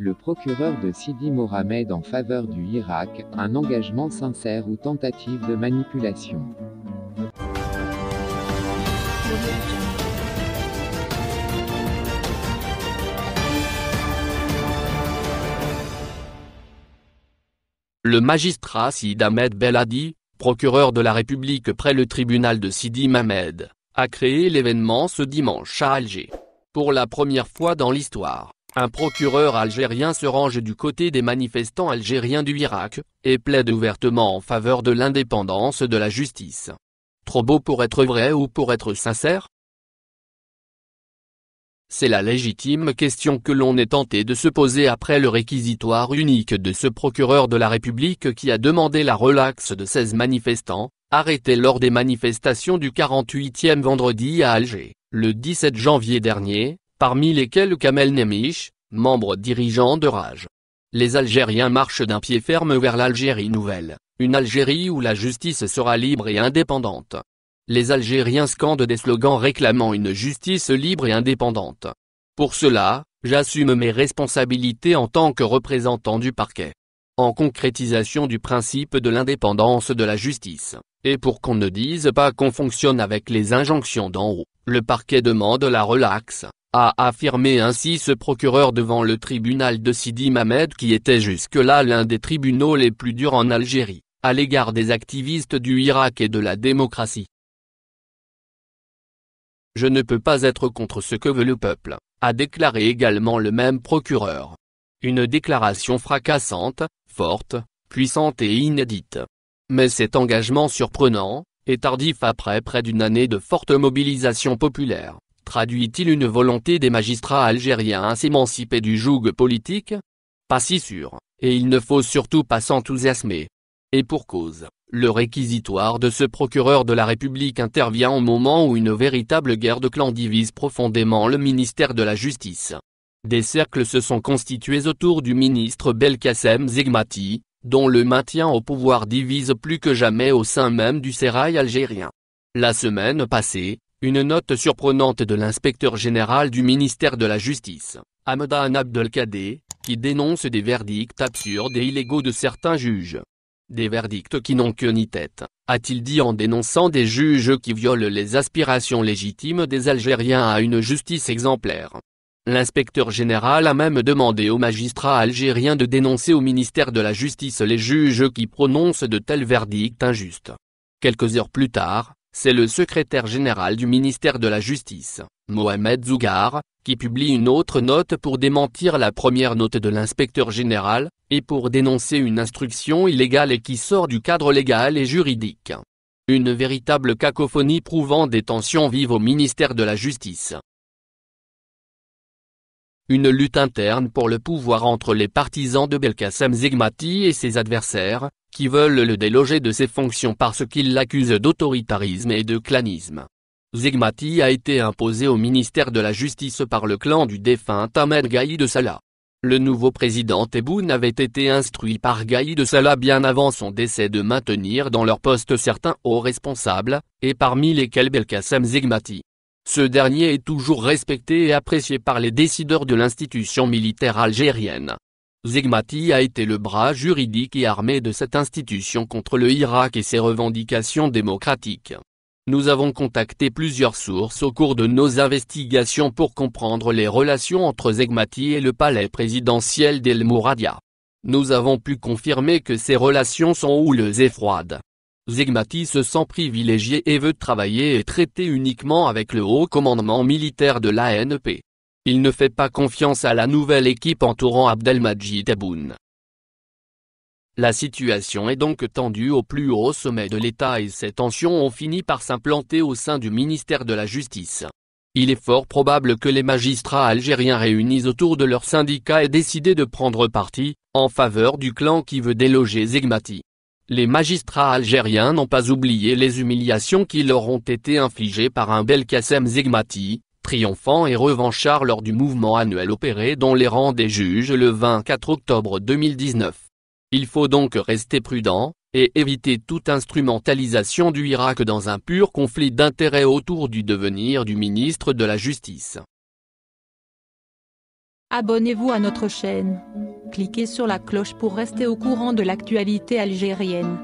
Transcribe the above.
le procureur de Sidi Mohamed en faveur du Irak, un engagement sincère ou tentative de manipulation. Le magistrat Sid Ahmed Belhadi, procureur de la République près le tribunal de Sidi Mohamed, a créé l'événement ce dimanche à Alger. Pour la première fois dans l'histoire, un procureur algérien se range du côté des manifestants algériens du Irak, et plaide ouvertement en faveur de l'indépendance de la justice. Trop beau pour être vrai ou pour être sincère C'est la légitime question que l'on est tenté de se poser après le réquisitoire unique de ce procureur de la République qui a demandé la relaxe de 16 manifestants, arrêtés lors des manifestations du 48e vendredi à Alger, le 17 janvier dernier, parmi lesquels Kamel Nemish, membre dirigeant de Rage. Les Algériens marchent d'un pied ferme vers l'Algérie nouvelle, une Algérie où la justice sera libre et indépendante. Les Algériens scandent des slogans réclamant une justice libre et indépendante. Pour cela, j'assume mes responsabilités en tant que représentant du parquet. En concrétisation du principe de l'indépendance de la justice, et pour qu'on ne dise pas qu'on fonctionne avec les injonctions d'en haut, le parquet demande la relaxe, a affirmé ainsi ce procureur devant le tribunal de Sidi Mamed qui était jusque-là l'un des tribunaux les plus durs en Algérie, à l'égard des activistes du Irak et de la démocratie. Je ne peux pas être contre ce que veut le peuple, a déclaré également le même procureur. Une déclaration fracassante, forte, puissante et inédite. Mais cet engagement surprenant, est tardif après près d'une année de forte mobilisation populaire, traduit-il une volonté des magistrats algériens à s'émanciper du joug politique Pas si sûr, et il ne faut surtout pas s'enthousiasmer. Et pour cause, le réquisitoire de ce procureur de la République intervient au moment où une véritable guerre de clans divise profondément le ministère de la Justice. Des cercles se sont constitués autour du ministre Belkacem Zegmati, dont le maintien au pouvoir divise plus que jamais au sein même du sérail algérien. La semaine passée, une note surprenante de l'inspecteur général du ministère de la Justice, Hamdan Abdelkader, qui dénonce des verdicts absurdes et illégaux de certains juges. Des verdicts qui n'ont que ni tête, a-t-il dit en dénonçant des juges qui violent les aspirations légitimes des Algériens à une justice exemplaire. L'inspecteur général a même demandé aux magistrats algériens de dénoncer au ministère de la Justice les juges qui prononcent de tels verdicts injustes. Quelques heures plus tard, c'est le secrétaire général du ministère de la Justice, Mohamed Zougar, qui publie une autre note pour démentir la première note de l'inspecteur général, et pour dénoncer une instruction illégale et qui sort du cadre légal et juridique. Une véritable cacophonie prouvant des tensions vives au ministère de la Justice. Une lutte interne pour le pouvoir entre les partisans de Belkacem Zegmati et ses adversaires, qui veulent le déloger de ses fonctions parce qu'ils l'accusent d'autoritarisme et de clanisme. Zigmati a été imposé au ministère de la Justice par le clan du défunt Ahmed Gaïd de Salah. Le nouveau président Tebboune avait été instruit par Gaïd de Salah bien avant son décès de maintenir dans leur poste certains hauts responsables, et parmi lesquels Belkacem Zegmati. Ce dernier est toujours respecté et apprécié par les décideurs de l'institution militaire algérienne. Zegmati a été le bras juridique et armé de cette institution contre le Irak et ses revendications démocratiques. Nous avons contacté plusieurs sources au cours de nos investigations pour comprendre les relations entre Zegmati et le palais présidentiel d'El Mouradia. Nous avons pu confirmer que ces relations sont houleuses et froides. Zegmati se sent privilégié et veut travailler et traiter uniquement avec le haut commandement militaire de l'ANP. Il ne fait pas confiance à la nouvelle équipe entourant Abdelmajid Aboun. La situation est donc tendue au plus haut sommet de l'État et ces tensions ont fini par s'implanter au sein du ministère de la Justice. Il est fort probable que les magistrats algériens réunis autour de leur syndicat aient décidé de prendre parti, en faveur du clan qui veut déloger Zegmati. Les magistrats algériens n'ont pas oublié les humiliations qui leur ont été infligées par un Kassem Zegmati, triomphant et revanchard lors du mouvement annuel opéré dans les rangs des juges le 24 octobre 2019. Il faut donc rester prudent, et éviter toute instrumentalisation du Irak dans un pur conflit d'intérêts autour du devenir du ministre de la Justice. Abonnez-vous à notre chaîne. Cliquez sur la cloche pour rester au courant de l'actualité algérienne.